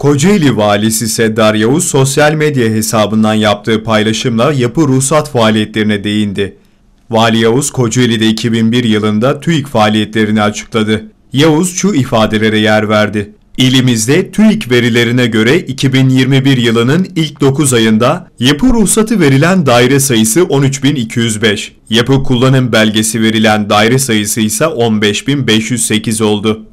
Kocaeli Valisi Seddar Yavuz sosyal medya hesabından yaptığı paylaşımla yapı ruhsat faaliyetlerine değindi. Vali Yavuz Kocaeli'de 2001 yılında TÜİK faaliyetlerini açıkladı. Yavuz şu ifadelere yer verdi. İlimizde TÜİK verilerine göre 2021 yılının ilk 9 ayında yapı ruhsatı verilen daire sayısı 13.205, yapı kullanım belgesi verilen daire sayısı ise 15.508 oldu.